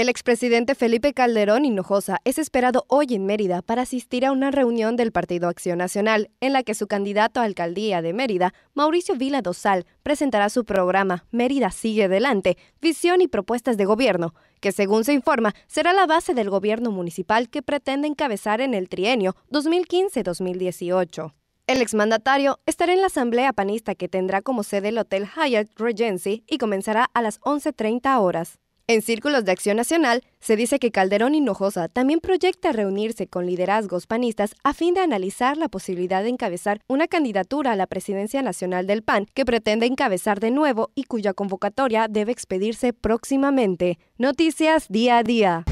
El expresidente Felipe Calderón Hinojosa es esperado hoy en Mérida para asistir a una reunión del Partido Acción Nacional, en la que su candidato a alcaldía de Mérida, Mauricio Vila Dosal, presentará su programa Mérida sigue adelante, visión y propuestas de gobierno, que según se informa será la base del gobierno municipal que pretende encabezar en el trienio 2015-2018. El exmandatario estará en la asamblea panista que tendrá como sede el Hotel Hyatt Regency y comenzará a las 11.30 horas. En círculos de acción nacional, se dice que Calderón Hinojosa también proyecta reunirse con liderazgos panistas a fin de analizar la posibilidad de encabezar una candidatura a la presidencia nacional del PAN que pretende encabezar de nuevo y cuya convocatoria debe expedirse próximamente. Noticias día a día.